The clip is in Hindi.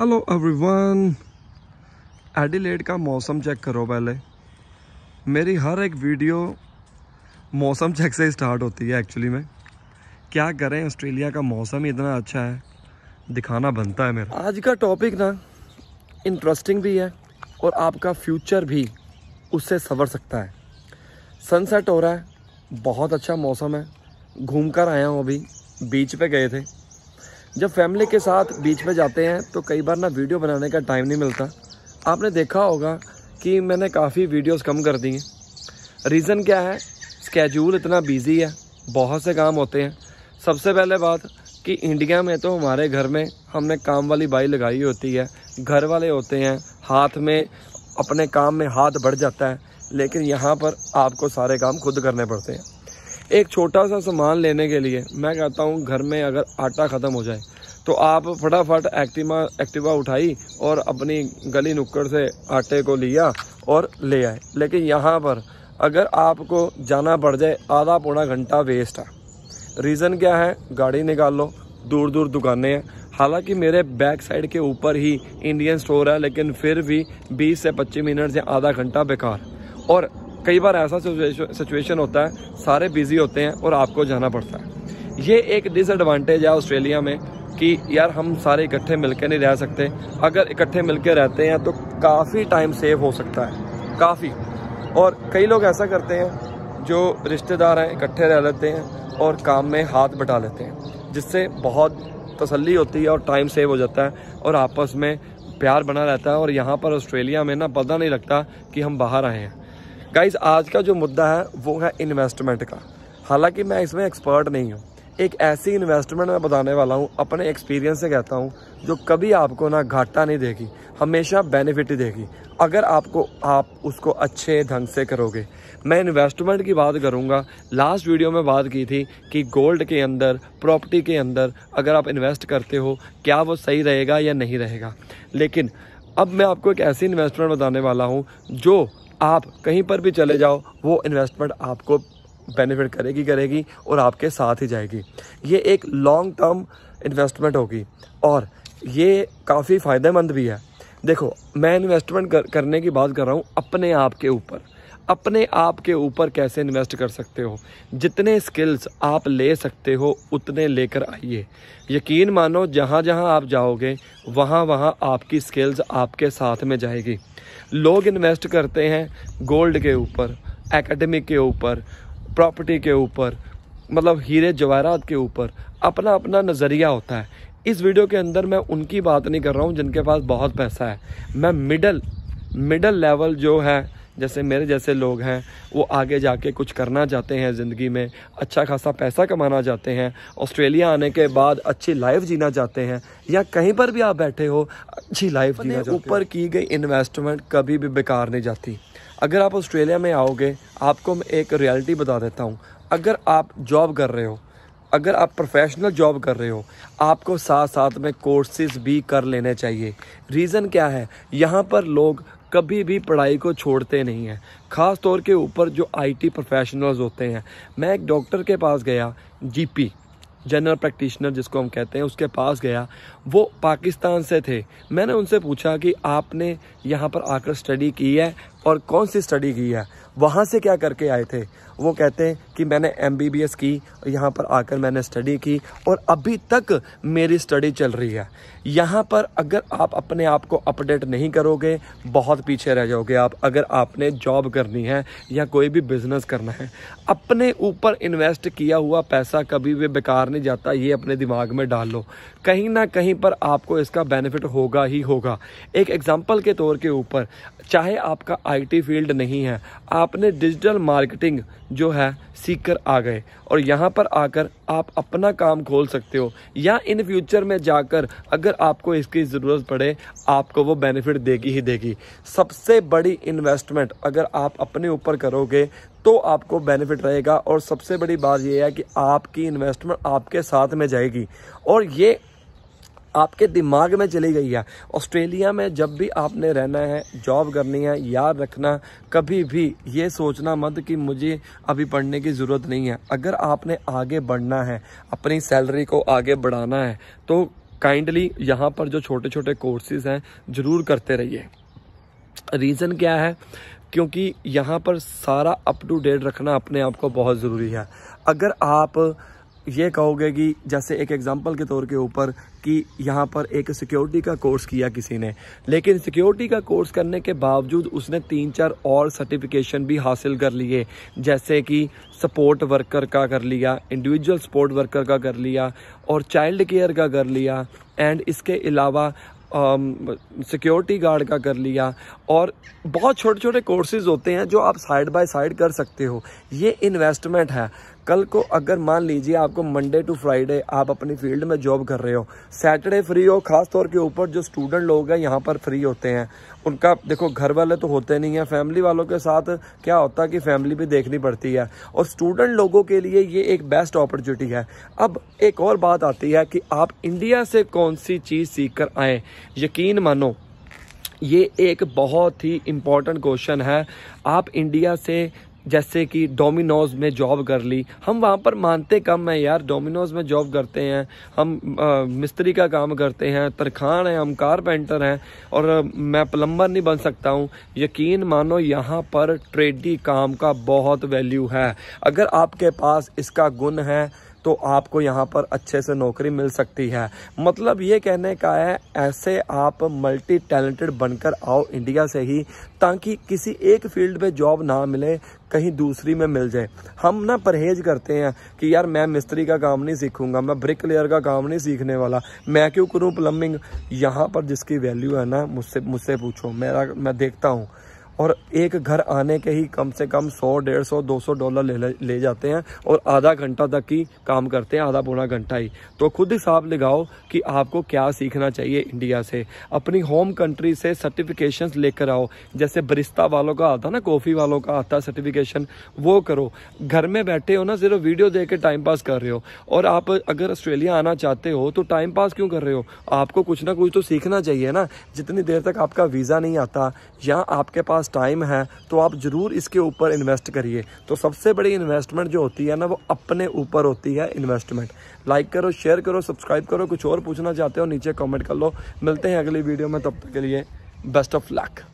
हेलो एवरीवन एडिलेड का मौसम चेक करो पहले मेरी हर एक वीडियो मौसम चेक से स्टार्ट होती है एक्चुअली में क्या करें ऑस्ट्रेलिया का मौसम इतना अच्छा है दिखाना बनता है मेरा आज का टॉपिक ना इंटरेस्टिंग भी है और आपका फ्यूचर भी उससे सवर सकता है सनसेट हो रहा है बहुत अच्छा मौसम है घूम कर आया हूँ अभी बीच पे गए थे जब फैमिली के साथ बीच में जाते हैं तो कई बार ना वीडियो बनाने का टाइम नहीं मिलता आपने देखा होगा कि मैंने काफ़ी वीडियोस कम कर दी हैं रीज़न क्या है स्केजूल इतना बिजी है बहुत से काम होते हैं सबसे पहले बात कि इंडिया में तो हमारे घर में हमने काम वाली बाई लगाई होती है घर वाले होते हैं हाथ में अपने काम में हाथ बढ़ जाता है लेकिन यहाँ पर आपको सारे काम खुद करने पड़ते हैं एक छोटा सा सामान लेने के लिए मैं कहता हूँ घर में अगर आटा ख़त्म हो जाए तो आप फटाफट एक्टिवा एक्टिवा उठाई और अपनी गली नुक्कड़ से आटे को लिया और ले आए लेकिन यहाँ पर अगर आपको जाना पड़ जाए आधा पौना घंटा वेस्ट है रीज़न क्या है गाड़ी निकाल लो दूर दूर दुकानें हैं हालांकि मेरे बैक साइड के ऊपर ही इंडियन स्टोर है लेकिन फिर भी 20 से 25 मिनट से आधा घंटा बेकार और कई बार ऐसा सिचुएशन होता है सारे बिज़ी होते हैं और आपको जाना पड़ता है ये एक डिसएडवांटेज है ऑस्ट्रेलिया में कि यार हम सारे इकट्ठे मिलकर नहीं रह सकते अगर इकट्ठे मिलकर रहते हैं तो काफ़ी टाइम सेव हो सकता है काफ़ी और कई लोग ऐसा करते हैं जो रिश्तेदार हैं इकट्ठे रह लेते हैं और काम में हाथ बटा लेते हैं जिससे बहुत तसल्ली होती है और टाइम सेव हो जाता है और आपस में प्यार बना रहता है और यहाँ पर ऑस्ट्रेलिया में ना पता नहीं लगता कि हम बाहर आए हैं गाइज आज का जो मुद्दा है वो है इन्वेस्टमेंट का हालांकि मैं इसमें एक्सपर्ट नहीं हूँ एक ऐसी इन्वेस्टमेंट मैं बताने वाला हूँ अपने एक्सपीरियंस से कहता हूँ जो कभी आपको ना घाटा नहीं देगी हमेशा बेनिफिट ही देगी अगर आपको आप उसको अच्छे ढंग से करोगे मैं इन्वेस्टमेंट की बात करूँगा लास्ट वीडियो में बात की थी कि गोल्ड के अंदर प्रॉपर्टी के अंदर अगर आप इन्वेस्ट करते हो क्या वो सही रहेगा या नहीं रहेगा लेकिन अब मैं आपको एक ऐसी इन्वेस्टमेंट बताने वाला हूँ जो आप कहीं पर भी चले जाओ वो इन्वेस्टमेंट आपको बेनिफिट करेगी करेगी और आपके साथ ही जाएगी ये एक लॉन्ग टर्म इन्वेस्टमेंट होगी और ये काफ़ी फ़ायदेमंद भी है देखो मैं इन्वेस्टमेंट कर, करने की बात कर रहा हूँ अपने आप के ऊपर अपने आप के ऊपर कैसे इन्वेस्ट कर सकते हो जितने स्किल्स आप ले सकते हो उतने लेकर आइए यकीन मानो जहाँ जहाँ आप जाओगे वहाँ वहाँ आपकी स्किल्स आपके साथ में जाएगी लोग इन्वेस्ट करते हैं गोल्ड के ऊपर एकेडमिक के ऊपर प्रॉपर्टी के ऊपर मतलब हीरे जवाहरात के ऊपर अपना अपना नज़रिया होता है इस वीडियो के अंदर मैं उनकी बात नहीं कर रहा हूँ जिनके पास बहुत पैसा है मैं मिडल मिडल लेवल जो है जैसे मेरे जैसे लोग हैं वो आगे जाके कुछ करना चाहते हैं ज़िंदगी में अच्छा खासा पैसा कमाना चाहते हैं ऑस्ट्रेलिया आने के बाद अच्छी लाइफ जीना चाहते हैं या कहीं पर भी आप बैठे हो अच्छी लाइफ जीना ऊपर की गई इन्वेस्टमेंट कभी भी बेकार नहीं जाती अगर आप ऑस्ट्रेलिया में आओगे आपको मैं एक रियलिटी बता देता हूँ अगर आप जॉब कर रहे हो अगर आप प्रोफेशनल जॉब कर रहे हो आपको साथ साथ में कोर्सेज भी कर लेने चाहिए रीज़न क्या है यहाँ पर लोग कभी भी पढ़ाई को छोड़ते नहीं हैं ख़ास तौर के ऊपर जो आईटी प्रोफेशनल्स होते हैं मैं एक डॉक्टर के पास गया जीपी जनरल प्रैक्टिशनर जिसको हम कहते हैं उसके पास गया वो पाकिस्तान से थे मैंने उनसे पूछा कि आपने यहाँ पर आकर स्टडी की है और कौन सी स्टडी की है वहाँ से क्या करके आए थे वो कहते हैं कि मैंने एम बी बी एस की यहाँ पर आकर मैंने स्टडी की और अभी तक मेरी स्टडी चल रही है यहाँ पर अगर आप अपने आप को अपडेट नहीं करोगे बहुत पीछे रह जाओगे आप अगर आपने जॉब करनी है या कोई भी बिजनेस करना है अपने ऊपर इन्वेस्ट किया हुआ पैसा कभी भी बेकार नहीं जाता ये अपने दिमाग में डाल लो कहीं ना कहीं पर आपको इसका बेनिफिट होगा ही होगा एक एग्जाम्पल के तौर के ऊपर चाहे आपका आईटी फील्ड नहीं है आपने डिजिटल मार्केटिंग जो है सीख कर आ गए और यहाँ पर आकर आप अपना काम खोल सकते हो या इन फ्यूचर में जाकर अगर आपको इसकी ज़रूरत पड़े आपको वो बेनिफिट देगी ही देगी सबसे बड़ी इन्वेस्टमेंट अगर आप अपने ऊपर करोगे तो आपको बेनिफिट रहेगा और सबसे बड़ी बात यह है कि आपकी इन्वेस्टमेंट आपके साथ में जाएगी और ये आपके दिमाग में चली गई है ऑस्ट्रेलिया में जब भी आपने रहना है जॉब करनी है याद रखना कभी भी ये सोचना मत कि मुझे अभी पढ़ने की ज़रूरत नहीं है अगर आपने आगे बढ़ना है अपनी सैलरी को आगे बढ़ाना है तो काइंडली यहाँ पर जो छोटे छोटे कोर्सेज हैं ज़रूर करते रहिए रीज़न क्या है क्योंकि यहाँ पर सारा अप टू डेट रखना अपने आप को बहुत ज़रूरी है अगर आप ये कहोगे कि जैसे एक एग्जांपल के तौर के ऊपर कि यहाँ पर एक सिक्योरिटी का कोर्स किया किसी ने लेकिन सिक्योरिटी का कोर्स करने के बावजूद उसने तीन चार और सर्टिफिकेशन भी हासिल कर लिए जैसे कि सपोर्ट वर्कर का कर लिया इंडिविजुअल सपोर्ट वर्कर का कर लिया और चाइल्ड केयर का कर लिया एंड इसके अलावा सिक्योरिटी um, गार्ड का कर लिया और बहुत छोटे छोटे कोर्सेज होते हैं जो आप साइड बाय साइड कर सकते हो ये इन्वेस्टमेंट है कल को अगर मान लीजिए आपको मंडे टू फ्राइडे आप अपनी फील्ड में जॉब कर रहे हो सैटरडे फ्री हो खास तौर के ऊपर जो स्टूडेंट लोग हैं यहाँ पर फ्री होते हैं उनका देखो घर वाले तो होते नहीं हैं फैमिली वालों के साथ क्या होता है कि फैमिली भी देखनी पड़ती है और स्टूडेंट लोगों के लिए ये एक बेस्ट अपॉर्चुनिटी है अब एक और बात आती है कि आप इंडिया से कौन सी चीज़ सीख कर आएँ यकीन मानो ये एक बहुत ही इम्पॉर्टेंट क्वेश्चन है आप इंडिया से जैसे कि डोमिनोज़ में जॉब कर ली हम वहाँ पर मानते कम हैं यार डोमिनोज़ में जॉब करते हैं हम आ, मिस्त्री का काम करते हैं तरखान हैं हम कारपेंटर हैं और आ, मैं प्लम्बर नहीं बन सकता हूँ यकीन मानो यहाँ पर ट्रेडी काम का बहुत वैल्यू है अगर आपके पास इसका गुण है तो आपको यहाँ पर अच्छे से नौकरी मिल सकती है मतलब ये कहने का है ऐसे आप मल्टी टैलेंटेड बनकर आओ इंडिया से ही ताकि किसी एक फील्ड में जॉब ना मिले कहीं दूसरी में मिल जाए हम ना परहेज करते हैं कि यार मैं मिस्त्री का काम नहीं सीखूंगा मैं ब्रिक लेयर का काम नहीं सीखने वाला मैं क्यों करूँ प्लम्बिंग यहाँ पर जिसकी वैल्यू है ना मुझसे मुझसे पूछो मेरा मैं देखता हूँ और एक घर आने के ही कम से कम सौ डेढ़ सौ दो सौ डॉलर ले ले जाते हैं और आधा घंटा तक ही काम करते हैं आधा पौना घंटा ही तो खुद हिसाब लगाओ कि आपको क्या सीखना चाहिए इंडिया से अपनी होम कंट्री से सर्टिफिकेशन लेकर आओ जैसे बरिस्ता वालों का आता ना कॉफ़ी वालों का आता सर्टिफिकेशन वो करो घर में बैठे हो ना सिर्फ वीडियो देख के टाइम पास कर रहे हो और आप अगर ऑस्ट्रेलिया आना चाहते हो तो टाइम पास क्यों कर रहे हो आपको कुछ ना कुछ तो सीखना चाहिए ना जितनी देर तक आपका वीज़ा नहीं आता या आपके पास पास टाइम है तो आप ज़रूर इसके ऊपर इन्वेस्ट करिए तो सबसे बड़ी इन्वेस्टमेंट जो होती है ना वो अपने ऊपर होती है इन्वेस्टमेंट लाइक करो शेयर करो सब्सक्राइब करो कुछ और पूछना चाहते हो नीचे कमेंट कर लो मिलते हैं अगली वीडियो में तब तक के लिए बेस्ट ऑफ लक